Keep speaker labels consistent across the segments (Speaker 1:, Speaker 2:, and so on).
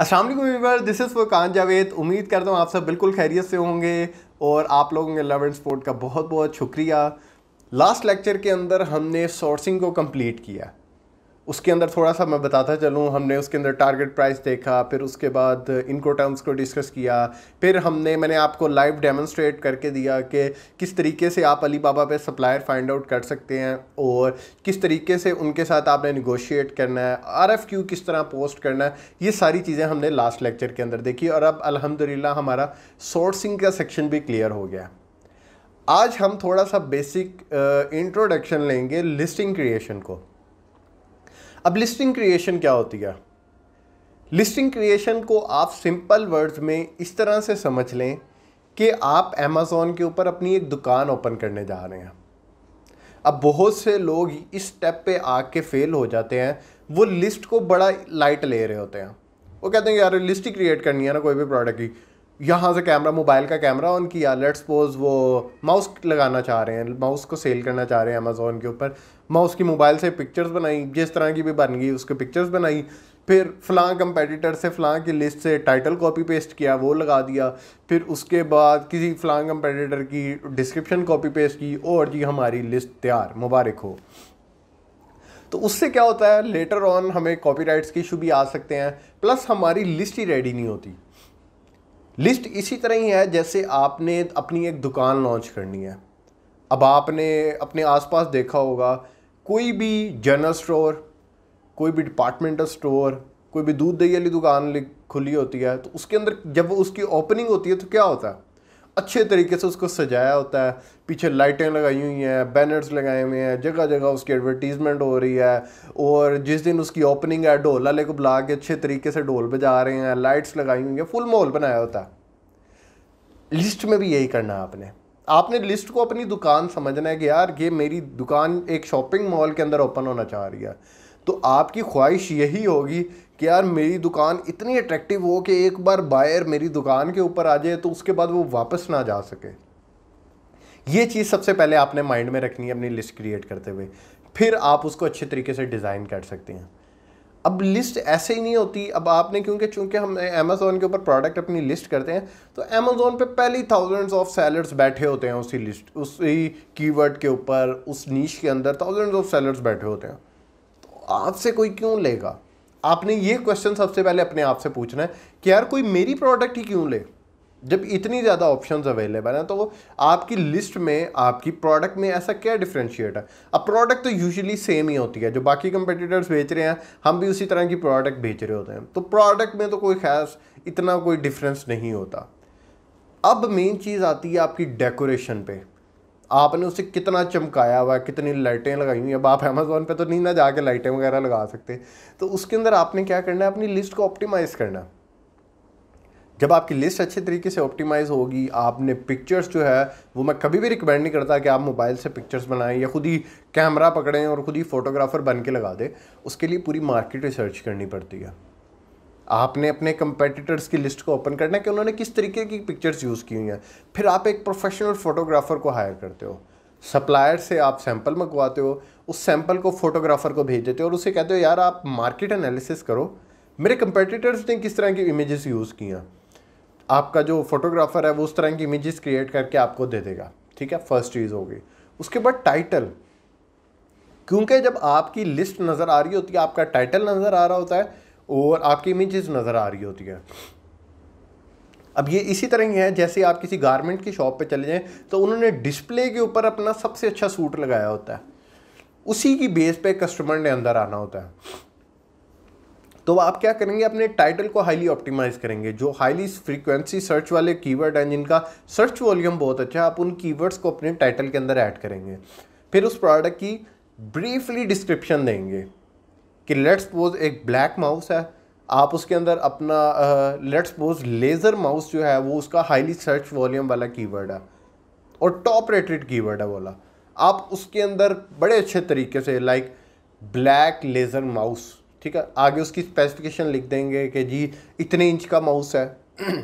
Speaker 1: अस्सलाम वालेकुम viewer this is Furkan Javed उम्मीद करता हूँ आप सब बिल्कुल खैरियत से होंगे और आप लोगों के लव एंड सपोर्ट का बहुत बहुत शुक्रिया लास्ट लेक्चर के अंदर हमने सोर्सिंग को कंप्लीट किया उसके अंदर थोड़ा सा मैं बताता चलूँ हमने उसके अंदर टारगेट प्राइस देखा फिर उसके बाद इनको टर्म्स को डिस्कस किया फिर हमने मैंने आपको लाइव डेमोन्स्ट्रेट करके दिया कि किस तरीके से आप अली बाबा पर सप्लायर फाइंड आउट कर सकते हैं और किस तरीके से उनके साथ आपने निगोशिएट करना है आर एफ क्यू किस तरह पोस्ट करना है ये सारी चीज़ें हमने लास्ट लेक्चर के अंदर देखी और अब अलहमदिल्ला हमारा सोर्सिंग का सेक्शन भी क्लियर हो गया आज हम थोड़ा सा बेसिक इंट्रोडक्शन लेंगे लिस्टिंग क्रिएशन को अब लिस्टिंग क्रिएशन क्या होती है लिस्टिंग क्रिएशन को आप सिंपल वर्ड्स में इस तरह से समझ लें कि आप अमेज़ोन के ऊपर अपनी एक दुकान ओपन करने जा रहे हैं अब बहुत से लोग इस स्टेप पे आके फेल हो जाते हैं वो लिस्ट को बड़ा लाइट ले रहे होते हैं वो कहते हैं यार लिस्ट ही क्रिएट करनी है ना कोई भी प्रोडक्ट की यहाँ से कैमरा मोबाइल का कैमरा ऑन किया लेट सपोज वो माउस लगाना चाह रहे हैं माउस को सेल करना चाह रहे हैं अमेज़ोन के ऊपर माउस की मोबाइल से पिक्चर्स बनाई जिस तरह की भी बन गई उसके पिक्चर्स बनाई फिर फलां कंपेटिटर से फलां की लिस्ट से टाइटल कॉपी पेस्ट किया वो लगा दिया फिर उसके बाद किसी फलां कंपेटिटर की डिस्क्रिप्शन कॉपी पेस्ट की और जी हमारी लिस्ट तैयार मुबारक हो तो उससे क्या होता है लेटर ऑन हमें कॉपीराइट्स के इशू भी आ सकते हैं प्लस हमारी लिस्ट ही रेडी नहीं होती लिस्ट इसी तरह ही है जैसे आपने अपनी एक दुकान लॉन्च करनी है अब आपने अपने आसपास देखा होगा कोई भी जनरल स्टोर कोई भी डिपार्टमेंटल स्टोर कोई भी दूध दही वाली दुकान खुली होती है तो उसके अंदर जब उसकी ओपनिंग होती है तो क्या होता है अच्छे तरीके से उसको सजाया होता है पीछे लाइटें लगाई हुई हैं बैनर्स लगाए हुए हैं जगह जगह उसकी एडवर्टीज़मेंट हो रही है और जिस दिन उसकी ओपनिंग है ढोल वाले को बुला के अच्छे तरीके से ढोल बजा रहे हैं लाइट्स लगाई हुई हैं फुल माहौल बनाया होता है लिस्ट में भी यही करना है आपने आपने लिस्ट को अपनी दुकान समझना है कि यार ये मेरी दुकान एक शॉपिंग मॉल के अंदर ओपन होना चाह रही है तो आपकी ख्वाहिश यही होगी कि यार मेरी दुकान इतनी अट्रैक्टिव हो कि एक बार बायर मेरी दुकान के ऊपर आ जाए तो उसके बाद वो वापस ना जा सके ये चीज़ सबसे पहले आपने माइंड में रखनी है अपनी लिस्ट क्रिएट करते हुए फिर आप उसको अच्छे तरीके से डिज़ाइन कर सकते हैं अब लिस्ट ऐसे ही नहीं होती अब आपने क्योंकि चूंकि हम अमेज़ोन के ऊपर प्रोडक्ट अपनी लिस्ट करते हैं तो अमेज़ोन पे पहले ही थाउजेंड्स ऑफ सेलर्स बैठे होते हैं उसी लिस्ट उसी कीवर्ड के ऊपर उस नीच के अंदर थाउजेंड्स ऑफ सेलर्स बैठे होते हैं आपसे कोई क्यों लेगा आपने ये क्वेश्चन सबसे पहले अपने आप से पूछना है कि यार कोई मेरी प्रोडक्ट ही क्यों ले जब इतनी ज़्यादा ऑप्शंस अवेलेबल हैं तो आपकी लिस्ट में आपकी प्रोडक्ट में ऐसा क्या डिफ्रेंशिएट है अब प्रोडक्ट तो यूजुअली सेम ही होती है जो बाकी कंपटीटर्स बेच रहे हैं हम भी उसी तरह की प्रोडक्ट बेच रहे होते हैं तो प्रोडक्ट में तो कोई खास इतना कोई डिफरेंस नहीं होता अब मेन चीज़ आती है आपकी डेकोरेशन पर आपने उसे कितना चमकाया हुआ कितनी लाइटें लगाई हुई अब आप अमेज़ोन पे तो नहीं ना जाके लाइटें वगैरह लगा सकते तो उसके अंदर आपने क्या करना है अपनी लिस्ट को ऑप्टिमाइज़ करना है जब आपकी लिस्ट अच्छे तरीके से ऑप्टिमाइज़ होगी आपने पिक्चर्स जो है वो मैं कभी भी रिकमेंड नहीं करता कि आप मोबाइल से पिक्चर्स बनाएं या खुद ही कैमरा पकड़ें और खुद ही फोटोग्राफर बन के लगा दें उसके लिए पूरी मार्केट रिसर्च करनी पड़ती है आपने अपने कंपेटिटर्स की लिस्ट को ओपन करना है कि उन्होंने किस तरीके की पिक्चर्स यूज़ की हुई हैं फिर आप एक प्रोफेशनल फ़ोटोग्राफ़र को हायर करते हो सप्लायर से आप सैंपल मंगवाते हो उस सैंपल को फोटोग्राफ़र को भेज देते हो और उसे कहते हो यार आप मार्केट एनालिसिस करो मेरे कंपेटिटर्स ने किस तरह की इमेजेस यूज़ की हैं आपका जो फोटोग्राफ़र है वो उस तरह की इमेजेस क्रिएट करके आपको दे देगा ठीक है फर्स्ट चीज़ होगी उसके बाद टाइटल क्योंकि जब आपकी लिस्ट नज़र आ रही होती है आपका टाइटल नज़र आ रहा होता है और आपकी इमेजेस नज़र आ रही होती हैं अब ये इसी तरह ही है जैसे आप किसी गारमेंट की शॉप पे चले जाएं तो उन्होंने डिस्प्ले के ऊपर अपना सबसे अच्छा सूट लगाया होता है उसी की बेस पे कस्टमर ने अंदर आना होता है तो आप क्या करेंगे अपने टाइटल को हाईली ऑप्टिमाइज़ करेंगे जो हाईली फ्रीक्वेंसी सर्च वाले कीवर्ड हैं जिनका सर्च वॉल्यूम बहुत अच्छा है आप उन कीवर्ड्स को अपने टाइटल के अंदर ऐड करेंगे फिर उस प्रोडक्ट की ब्रीफली डिस्क्रिप्शन देंगे कि लेट्स सपोज एक ब्लैक माउस है आप उसके अंदर अपना लेट्स सपोज लेज़र माउस जो है वो उसका हाईली सर्च वॉल्यूम वाला कीवर्ड है और टॉप रेटेड कीवर्ड है बोला आप उसके अंदर बड़े अच्छे तरीके से लाइक ब्लैक लेज़र माउस ठीक है आगे उसकी स्पेसिफिकेशन लिख देंगे कि जी इतने इंच का माउस है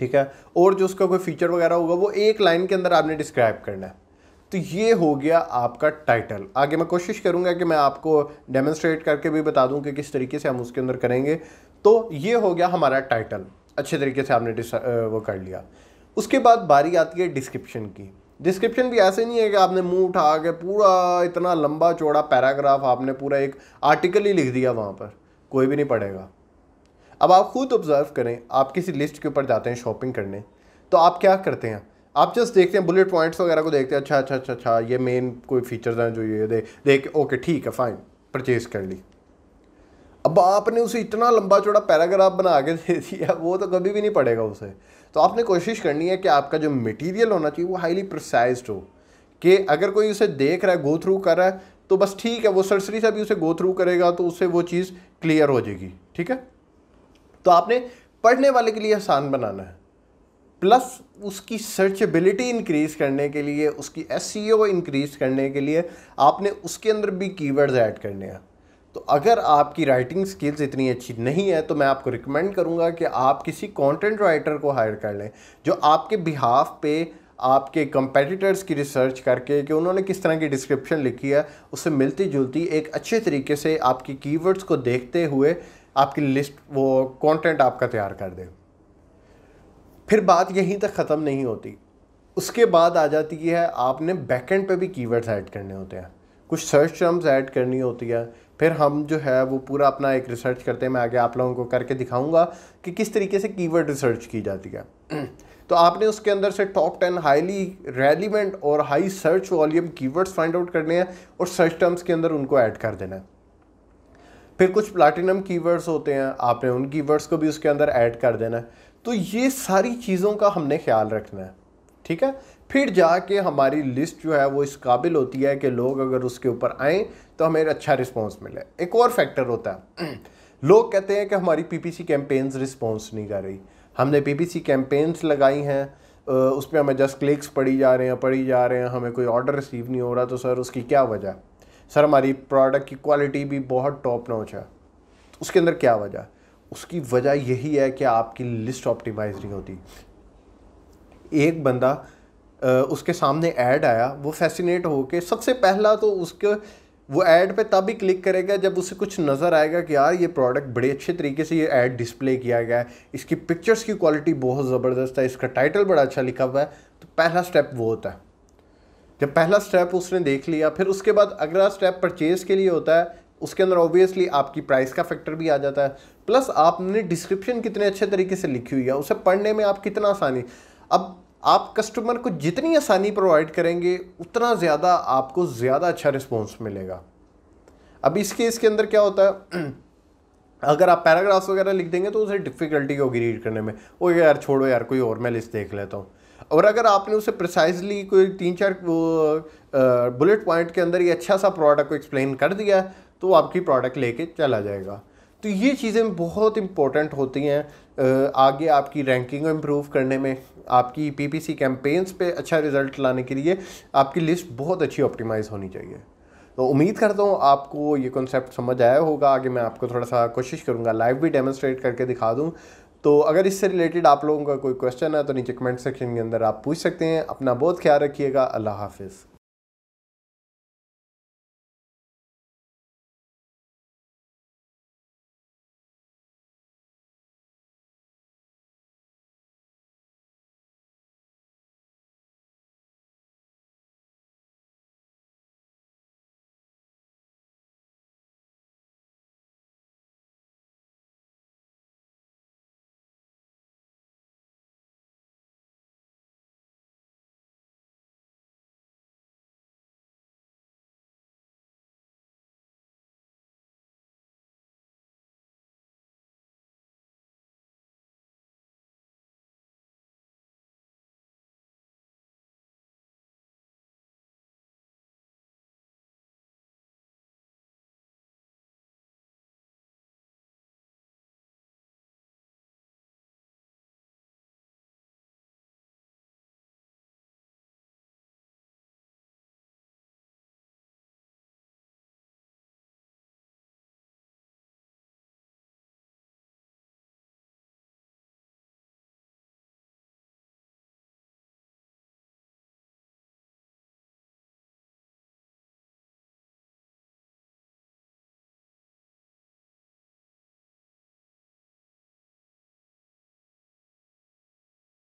Speaker 1: ठीक है और जो उसका कोई फीचर वगैरह होगा वो एक लाइन के अंदर आपने डिस्क्राइब करना है तो ये हो गया आपका टाइटल आगे मैं कोशिश करूँगा कि मैं आपको डेमोन्स्ट्रेट करके भी बता दूँ कि किस तरीके से हम उसके अंदर करेंगे तो ये हो गया हमारा टाइटल अच्छे तरीके से आपने वो कर लिया उसके बाद बारी आती है डिस्क्रिप्शन की डिस्क्रिप्शन भी ऐसे नहीं है कि आपने मुंह उठा के पूरा इतना लंबा चौड़ा पैराग्राफ आपने पूरा एक आर्टिकल ही लिख दिया वहाँ पर कोई भी नहीं पढ़ेगा अब आप खुद ऑब्ज़र्व करें आप किसी लिस्ट के ऊपर जाते हैं शॉपिंग करने तो आप क्या करते हैं आप जस्ट देखते हैं बुलेट पॉइंट्स वगैरह को देखते हैं अच्छा अच्छा अच्छा अच्छा ये मेन कोई फीचर्स हैं जो ये दे देख ओके ठीक है फाइन परचेज कर ली अब आपने उसे इतना लंबा चौड़ा पैराग्राफ बना के दे दिया वो तो कभी भी नहीं पड़ेगा उसे तो आपने कोशिश करनी है कि आपका जो मटीरियल होना चाहिए वो हाईली प्रोसाइज हो कि अगर कोई उसे देख रहा है गो थ्रू कर रहा है तो बस ठीक है वो सरसरी से भी उसे गो थ्रू करेगा तो उससे वो चीज़ क्लियर हो जाएगी ठीक है तो आपने पढ़ने वाले के लिए आसान बनाना है प्लस उसकी सर्चेबिलिटी इंक्रीज़ करने के लिए उसकी एस इंक्रीज़ e करने के लिए आपने उसके अंदर भी कीवर्ड्स ऐड करने हैं तो अगर आपकी राइटिंग स्किल्स इतनी अच्छी नहीं है तो मैं आपको रिकमेंड करूँगा कि आप किसी कंटेंट राइटर को हायर कर लें जो आपके बिहाफ पे आपके कंपेटिटर्स की रिसर्च करके कि उन्होंने किस तरह की डिस्क्रिप्शन लिखी है उससे मिलती जुलती एक अच्छे तरीके से आपकी कीवर्ड्स को देखते हुए आपकी लिस्ट वो कंटेंट आपका तैयार कर दें फिर बात यहीं तक ख़त्म नहीं होती उसके बाद आ जाती है आपने बैकेंड पे भी कीवर्ड्स ऐड करने होते हैं कुछ सर्च टर्म्स ऐड करनी होती है फिर हम जो है वो पूरा अपना एक रिसर्च करते हैं मैं आगे आप लोगों को करके दिखाऊंगा कि किस तरीके से कीवर्ड रिसर्च की जाती है तो आपने उसके अंदर से टॉप टेन हाईली रेलिवेंट और high search volume keywords find out करने हैं और सर्च टर्म्स के अंदर उनको ऐड कर देना है फिर कुछ प्लाटिनम कीवर्ड्स होते हैं आपने उन कीवर्ड्स को भी उसके अंदर ऐड कर देना है तो ये सारी चीज़ों का हमने ख्याल रखना है ठीक है फिर जाके हमारी लिस्ट जो है वो इस काबिल होती है कि लोग अगर उसके ऊपर आएँ तो हमें अच्छा रिस्पॉन्स मिले एक और फैक्टर होता है लोग कहते हैं कि हमारी पीपीसी कैंपेन्स रिस्पॉन्स नहीं कर रही हमने पीपीसी कैंपेन्स लगाई हैं उस पर हमें जस्ट क्लिक्स पड़ी जा रहे हैं पड़ी जा रहे हैं हमें कोई ऑर्डर रिसीव नहीं हो रहा तो सर उसकी क्या वजह सर हमारी प्रोडक्ट की क्वालिटी भी बहुत टॉप नॉच है तो उसके अंदर क्या वजह उसकी वजह यही है कि आपकी लिस्ट ऑप्टिमाइज नहीं होती एक बंदा उसके सामने ऐड आया वो फैसिनेट हो के सबसे पहला तो उसके वो ऐड पे तब ही क्लिक करेगा जब उसे कुछ नज़र आएगा कि यार ये प्रोडक्ट बड़े अच्छे तरीके से ये ऐड डिस्प्ले किया गया है इसकी पिक्चर्स की क्वालिटी बहुत ज़बरदस्त है इसका टाइटल बड़ा अच्छा लिखा हुआ है तो पहला स्टेप वो होता है जब पहला स्टेप उसने देख लिया फिर उसके बाद अगला स्टेप परचेज़ के लिए होता है उसके अंदर ऑब्वियसली आपकी प्राइस का फैक्टर भी आ जाता है प्लस आपने डिस्क्रिप्शन कितने अच्छे तरीके से लिखी हुई है उसे पढ़ने में आप कितना आसानी अब आप कस्टमर को जितनी आसानी प्रोवाइड करेंगे उतना ज़्यादा आपको ज़्यादा अच्छा रिस्पॉन्स मिलेगा अब इस केस के अंदर क्या होता है अगर आप पैराग्राफ्स वगैरह लिख देंगे तो उसे डिफ़िकल्टी होगी रीड करने में ओ यार छोड़ो यार कोई और मैं लिस्ट देख लेता हूँ और अगर आपने उसे प्रिसाइजली कोई तीन चार बुलेट पॉइंट के अंदर ये अच्छा सा प्रोडक्ट को एक्सप्लेन कर दिया तो आपकी प्रोडक्ट लेके चला जाएगा तो ये चीज़ें बहुत इंपॉर्टेंट होती हैं आगे आपकी रैंकिंग इम्प्रूव करने में आपकी पीपीसी कैंपेन्स पे अच्छा रिजल्ट लाने के लिए आपकी लिस्ट बहुत अच्छी ऑप्टिमाइज़ होनी चाहिए तो उम्मीद करता हूँ आपको ये कॉन्सेप्ट समझ आया होगा आगे मैं आपको थोड़ा सा कोशिश करूँगा लाइव भी डेमोस्ट्रेट करके दिखा दूँ तो अगर इससे रिलेटेड आप लोगों का कोई क्वेश्चन है तो नीचे कमेंट सेक्शन के अंदर आप पूछ सकते हैं अपना बहुत ख्याल रखिएगा अल्लाह हाफिज़